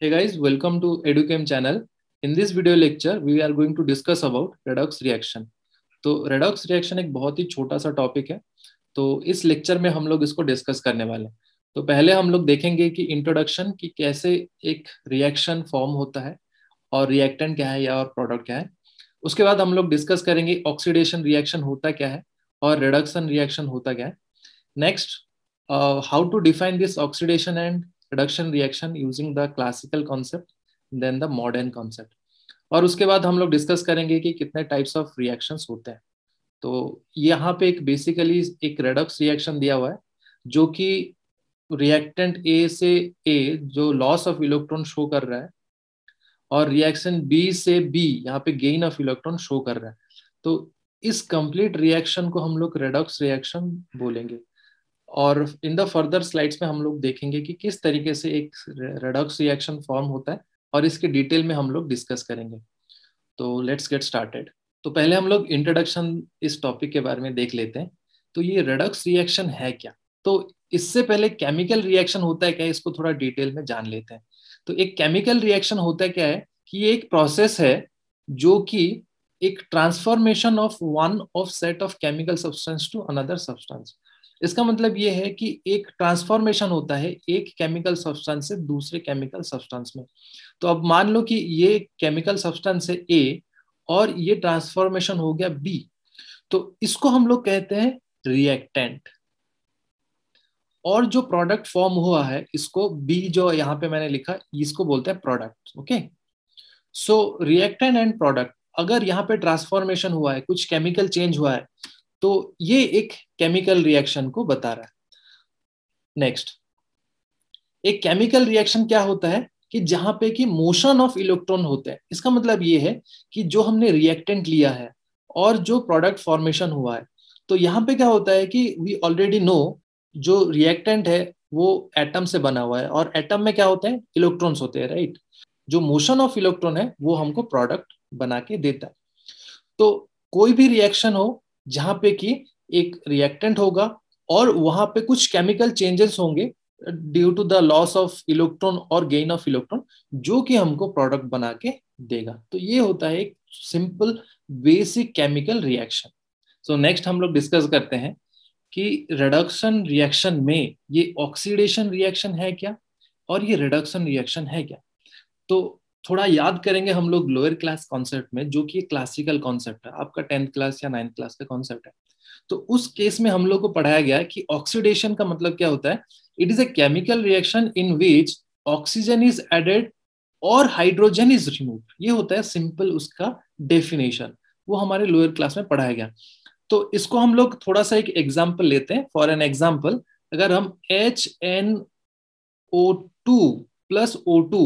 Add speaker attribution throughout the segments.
Speaker 1: Hey guys, welcome to EduChem channel. In this video lecture, we are going to discuss about redox reaction. तो redox reaction एक बहुत ही छोटा सा topic है तो इस लेक्चर में हम लोग इसको डिस्कस करने वाले हैं तो पहले हम लोग देखेंगे कि इंट्रोडक्शन कि कैसे एक रिएक्शन फॉर्म होता है और रिएक्टेंट क्या है या और प्रोडक्ट क्या है उसके बाद हम लोग डिस्कस करेंगे ऑक्सीडेशन रिएक्शन होता क्या है और रिडक्शन रिएक्शन होता क्या है next how to define this oxidation and reduction reaction using the classical concept then the modern concept और उसके बाद हम लोग डिस्कस करेंगे कि कितने टाइप्स ऑफ रिएक्शंस होते हैं तो यहाँ पे एक बेसिकली एक रेडक्स रिएक्शन दिया हुआ है जो कि रिएक्टेंट ए से ए जो लॉस ऑफ इलेक्ट्रॉन शो कर रहा है और रिएक्शन बी से बी यहाँ पे गेन ऑफ इलेक्ट्रॉन शो कर रहा है तो इस कंप्लीट रिएक्शन को हम लोग रेडॉक्स रिएक्शन बोलेंगे और इन द फर्दर स्लाइड्स में हम लोग देखेंगे कि किस तरीके से एक रेडॉक्स रिएक्शन फॉर्म होता है और इसके डिटेल में हम लोग डिस्कस करेंगे तो लेट्स गेट स्टार्टेड तो पहले हम लोग इंट्रोडक्शन इस टॉपिक के बारे में देख लेते हैं तो ये रेडॉक्स रिएक्शन है क्या तो इससे पहले केमिकल रिएक्शन होता है क्या इसको थोड़ा डिटेल में जान लेते हैं तो एक केमिकल रिएक्शन होता है क्या है कि ये एक प्रोसेस है जो कि एक transformation of one of set of chemical substance to another substance इसका मतलब ये है कि एक ट्रांसफॉर्मेशन होता है एक केमिकल सब्सटेंस से दूसरे केमिकल सब्सटेंस में तो अब मान लो कि ये केमिकल सब्सटेंस है ए और ये ट्रांसफॉर्मेशन हो गया बी तो इसको हम लोग कहते हैं रिएक्टेंट और जो प्रोडक्ट फॉर्म हुआ है इसको बी जो यहाँ पे मैंने लिखा इसको बोलते हैं product okay so reactant and product अगर यहाँ पे ट्रांसफॉर्मेशन हुआ है कुछ केमिकल चेंज हुआ है तो ये एक केमिकल रिएक्शन को बता रहा है नेक्स्ट एक केमिकल रिएक्शन क्या होता है कि जहां पे कि मोशन ऑफ इलेक्ट्रॉन होता है इसका मतलब ये है कि जो हमने रिएक्टेंट लिया है और जो प्रोडक्ट फॉर्मेशन हुआ है तो यहाँ पे क्या होता है कि वी ऑलरेडी नो जो रिएक्टेंट है वो एटम से बना हुआ है और एटम में क्या होता है इलेक्ट्रॉन्स होते हैं राइट जो मोशन ऑफ इलेक्ट्रॉन है वो हमको प्रोडक्ट बना के देता है तो कोई भी रिएक्शन हो जहां पे कि एक रिएक्टेंट होगा और वहां पे कुछ केमिकल चेंजेस होंगे due to the loss of electron और गेन ऑफ इलेक्ट्रॉन जो कि हमको प्रोडक्ट बना के देगा तो ये होता है एक simple basic chemical reaction so next हम लोग डिस्कस करते हैं कि रिडक्शन रिएक्शन में ये ऑक्सीडेशन रिएक्शन है क्या और ये रिडक्शन रिएक्शन है क्या तो थोड़ा याद करेंगे हम लोग लोअर क्लास कॉन्सेप्ट में जो कि क्लासिकल कॉन्सेप्ट है आपका टेंथ क्लास या नाइन्थ क्लास का कॉन्सेप्ट है तो उस केस में हम लोग को पढ़ाया गया कि ऑक्सीडेशन का मतलब क्या होता है it is a chemical reaction in which oxygen is added और हाइड्रोजन इज रिमूव ये होता है सिंपल उसका डेफिनेशन वो हमारे लोअर क्लास में पढ़ाया गया तो इसको हम लोग थोड़ा सा एक एग्जाम्पल लेते हैं फॉर एन एग्जाम्पल अगर हम H N O two plus O two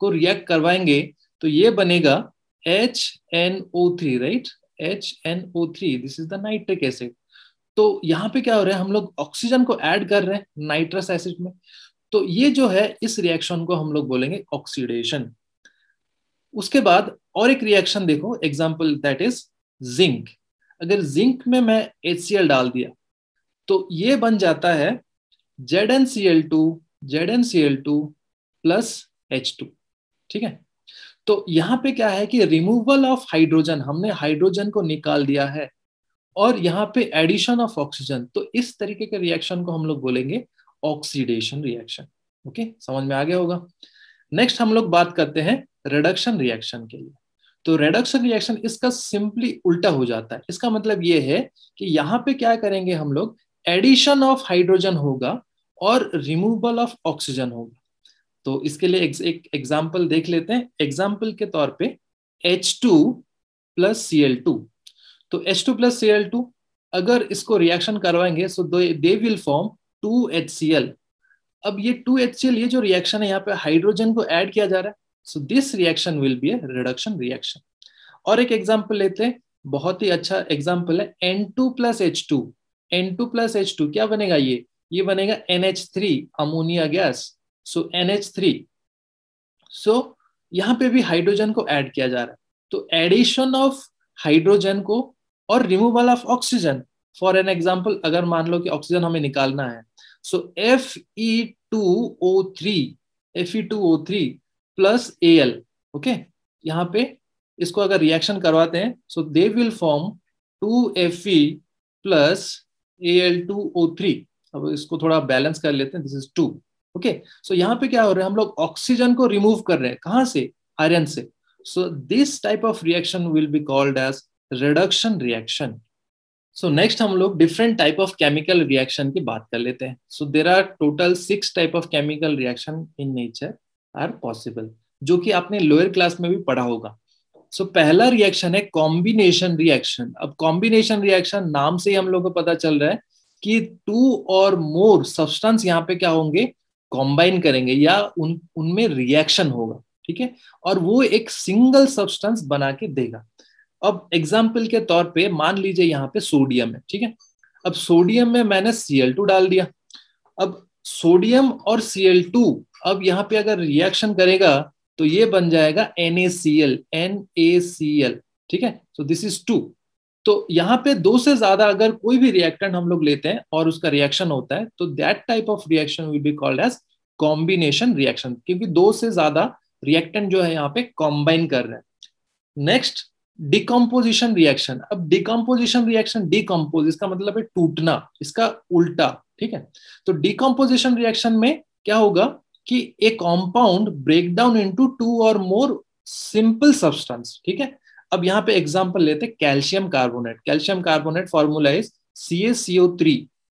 Speaker 1: को रिएक्ट करवाएंगे तो ये बनेगा H N O three right H N O three this is the nitric acid तो यहाँ पे क्या हो रहा है हम लोग ऑक्सीजन को ऐड कर रहे हैं नाइट्रस एसिड में तो ये जो है इस रिएक्शन को हम लोग बोलेंगे ऑक्सीडेशन उसके बाद और एक रिएक्शन देखो एग्जाम्पल दैट इज जिंक अगर जिंक में मैं एच डाल दिया तो ये बन जाता है Z N C L two Z N C L two plus H two ठीक है तो यहां पे क्या है कि रिमूवल ऑफ हाइड्रोजन हमने हाइड्रोजन को निकाल दिया है और यहाँ पे एडिशन ऑफ ऑक्सीजन तो इस तरीके के रिएक्शन को हम लोग बोलेंगे ऑक्सीडेशन रिएक्शन ओके समझ में आ गया होगा नेक्स्ट हम लोग बात करते हैं रिडक्शन रिएक्शन के लिए तो रिडक्शन रिएक्शन इसका सिंपली उल्टा हो जाता है इसका मतलब ये है कि यहाँ पे क्या करेंगे हम लोग एडिशन ऑफ हाइड्रोजन होगा और रिमूवल ऑफ ऑक्सीजन होगा तो इसके लिए एक, एक एग्जाम्पल देख लेते हैं एग्जाम्पल के तौर पे two plus C L two तो एच टू प्लस टू अगर इसको रिएक्शन करवाएंगे so they will form L अब ये एल ये जो रिएक्शन है यहाँ पे हाइड्रोजन को ऐड किया जा रहा है so this reaction will be a reduction reaction और एक एग्जाम्पल लेते हैं बहुत ही अच्छा एग्जाम्पल है N two plus H two N two plus H two क्या बनेगा ये ये बनेगा N H three ammonia gas so N H three so यहाँ पे भी हाइड्रोजन को ऐड किया जा रहा है तो एडिशन ऑफ हाइड्रोजन को और removal of oxygen for an example अगर मान लो कि ऑक्सीजन हमें निकालना है so F E two O three F E two O three plus A L okay यहाँ पे इसको अगर रिएक्शन करवाते हैं so they will form two F E plus A L two O three अब इसको थोड़ा बैलेंस कर लेते हैं this is two okay so यहाँ पे क्या हो रहा है हम लोग ऑक्सीजन को रिमूव कर रहे हैं कहाँ से आयरन से so this type of reaction will be called as reduction reaction so next हम लोग different type of chemical reaction की बात कर लेते हैं so there are total six type of chemical reaction in nature are possible जो कि आपने लोअर क्लास में भी पढ़ा होगा सो so, पहला रिएक्शन है कॉम्बिनेशन रिएक्शन अब कॉम्बिनेशन रिएक्शन नाम से ही हम लोग को पता चल रहा है कि टू और मोर सब्सटेंस यहाँ पे क्या होंगे कॉम्बाइन करेंगे या उन उनमें रिएक्शन होगा ठीक है और वो एक सिंगल सब्सटेंस बना के देगा अब एग्जाम्पल के तौर पे मान लीजिए यहाँ पे सोडियम है ठीक है अब सोडियम में मैंने Cl2 डाल दिया अब सोडियम और Cl2 अब यहाँ पे अगर रिएक्शन करेगा तो ये बन जाएगा NaCl NaCl ठीक है सो दिस इज टू तो यहाँ पे दो से ज्यादा अगर कोई भी रिएक्टेंट हम लोग लेते हैं और उसका रिएक्शन होता है तो that type of reaction will be called as combination reaction क्योंकि दो से ज्यादा रिएक्टेंट जो है यहाँ पे कॉम्बाइन कर रहे हैं नेक्स्ट डिकम्पोजिशन रिएक्शन अब डिकम्पोजिशन रिएक्शन डिकम्पोज इसका मतलब है टूटना इसका उल्टा ठीक है तो डिकम्पोजिशन रिएक्शन में क्या होगा कि a compound break down into two or more simple substance ठीक है अब यहाँ पे एग्जाम्पल लेते हैं calcium carbonate calcium carbonate formula is C S CO three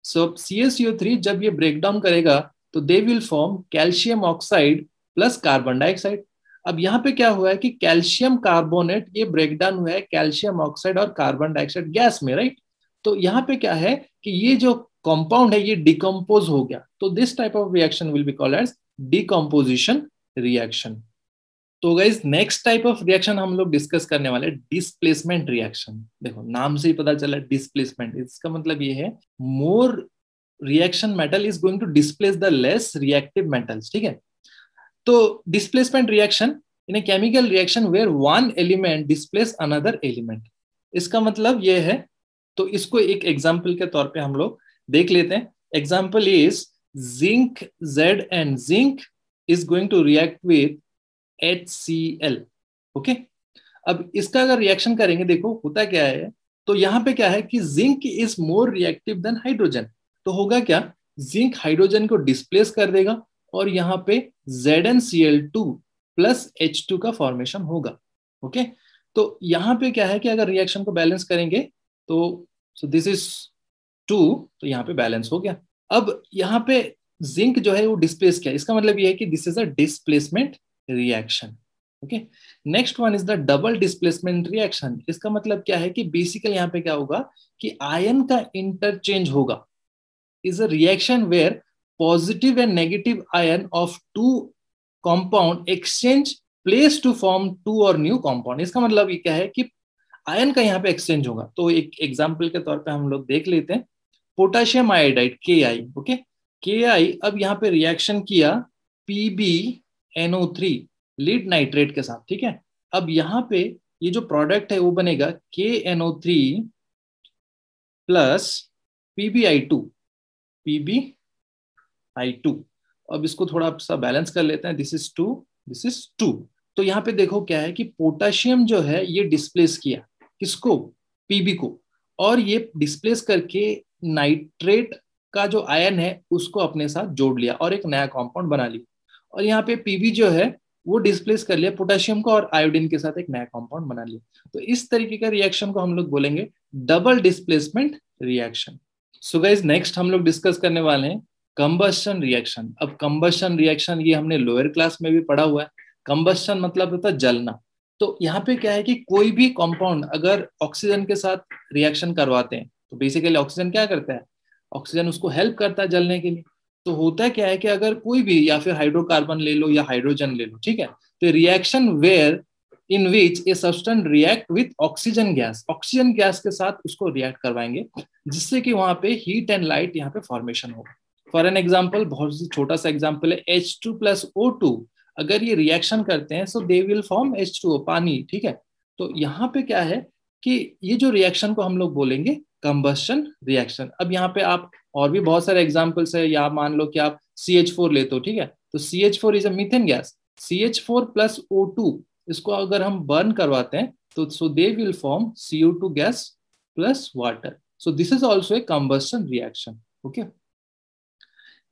Speaker 1: so C S CO three जब ये ब्रेक डाउन करेगा तो they will form calcium oxide plus carbon dioxide अब यहाँ पे क्या हुआ है कि कैल्शियम कार्बोनेट ये ब्रेक डाउन हुआ है कैल्शियम ऑक्साइड और कार्बन डाइऑक्साइड गैस में राइट तो यहाँ पे क्या है कि ये जो कॉम्पाउंड है ये डिकम्पोज हो गया तो this type of reaction will be called as decomposition reaction तो guys next type of reaction हम लोग डिस्कस करने वाले डिस्प्लेसमेंट रिएक्शन देखो नाम से ही पता चला डिस्प्लेसमेंट इसका मतलब ये है more reaction metal is going to displace the less reactive metals ठीक है तो displacement reaction in a chemical reaction where one element displace another element इसका मतलब ये है तो इसको एक एग्जाम्पल के तौर पे हम लोग देख लेते हैं example is zinc Z and zinc is going to react with H C L okay अब इसका अगर रिएक्शन करेंगे देखो होता क्या है तो यहां पे क्या है कि zinc is more reactive than hydrogen तो होगा क्या जिंक हाइड्रोजन को डिस्प्लेस कर देगा और यहां पे Z N C L two plus H two का फॉर्मेशन होगा ओके तो यहां पे क्या है कि अगर रिएक्शन को बैलेंस करेंगे तो सो दिस इज टू तो यहाँ पे बैलेंस हो गया अब यहाँ पे जिंक जो है वो डिस्प्लेस किया इसका मतलब ये है कि this is a displacement reaction okay next one is the double displacement reaction इसका मतलब क्या है कि बेसिकल यहाँ पे क्या होगा कि आयन का इंटरचेंज होगा is a reaction where positive and negative ion of two compound exchange place to form two और न्यू कॉम्पाउंड इसका मतलब ये क्या है कि आयन का यहाँ पे एक्सचेंज होगा तो एक एग्जाम्पल के तौर पे हम लोग देख लेते हैं पोटाशियम आयोडाइड के आई ओके के आई अब यहाँ पे रिएक्शन किया पीबी NO3 लीड नाइट्रेट के साथ ठीक है अब यहाँ पे ये जो प्रोडक्ट है वो बनेगा K N O three plus PBI two PB I two अब इसको थोड़ा सा बैलेंस कर लेते हैं this is two this is two तो यहां पे देखो क्या है कि पोटाशियम जो है ये डिस्प्लेस किया किसको पीबी को और ये डिस्प्लेस करके नाइट्रेट का जो आयन है उसको अपने साथ जोड़ लिया और एक नया कॉम्पाउंड बना लिया और यहाँ पे पीबी जो है वो डिस्प्लेस कर लिया पोटेशियम को और आयोडीन के साथ एक नया कॉम्पाउंड बना लिया तो इस तरीके का रिएक्शन को हम लोग बोलेंगे double displacement reaction so guys next हम लोग डिस्कस करने वाले हैं कंबस्टन रिएक्शन अब कंबस्टन रिएक्शन ये हमने लोअर क्लास में भी पढ़ा हुआ है कंबस्टन मतलब होता है जलना तो यहाँ पे क्या है कि कोई भी कंपाउंड अगर ऑक्सीजन के साथ रिएक्शन करवाते हैं तो बेसिकली ऑक्सीजन क्या करता है ऑक्सीजन उसको हेल्प करता है जलने के लिए तो होता क्या है कि अगर कोई भी या फिर हाइड्रोकार्बन ले लो या हाइड्रोजन ले लो ठीक है तो reaction where in which a substance react with oxygen gas oxygen gas के साथ उसको रिएक्ट करवाएंगे जिससे कि वहां पे हीट एंड लाइट यहाँ पे फॉर्मेशन होगा फॉर एन एग्जाम्पल बहुत ही छोटा सा एग्जाम्पल है H two plus O two अगर ये रिएक्शन करते हैं so they will form H two O पानी ठीक है तो यहाँ पे क्या है कि ये जो रिएक्शन को हम लोग बोलेंगे कंबस्टन रिएक्शन अब यहाँ पे आप और भी बहुत सारे एग्जाम्पल्स है या मान लो कि आप सी एच फोर लेते हो ठीक है तो C H four is a methane gas C H four plus O two इसको अगर हम बर्न करवाते हैं तो so they will form C O two gas plus water so this is also a combustion reaction okay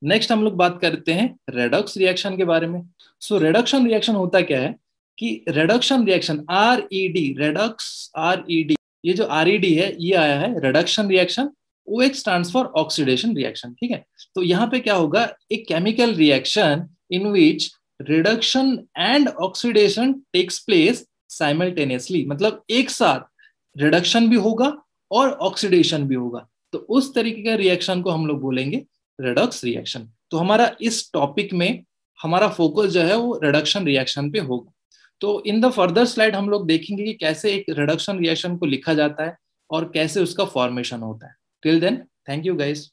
Speaker 1: next हम लोग बात करते हैं रेडॉक्स रिएक्शन के बारे में सो रेडक्शन रिएक्शन होता क्या है कि reduction reaction R E D redox R E D ये जो आर ई डी है ये आया है reduction reaction O H stand for oxidation reaction ठीक है तो यहाँ पे क्या होगा एक chemical reaction in which reduction and oxidation takes place simultaneously मतलब एक साथ रिडक्शन भी होगा और ऑक्सीडेशन भी होगा तो उस तरीके का रिएक्शन को हम लोग बोलेंगे रिडक्स रिएक्शन तो हमारा इस टॉपिक में हमारा फोकस जो है वो रिडक्शन रिएक्शन पे होगा तो इन द फर्दर स्लाइड हम लोग देखेंगे कि कैसे एक रिडक्शन रिएक्शन को लिखा जाता है और कैसे उसका फॉर्मेशन होता है Till then, thank you guys.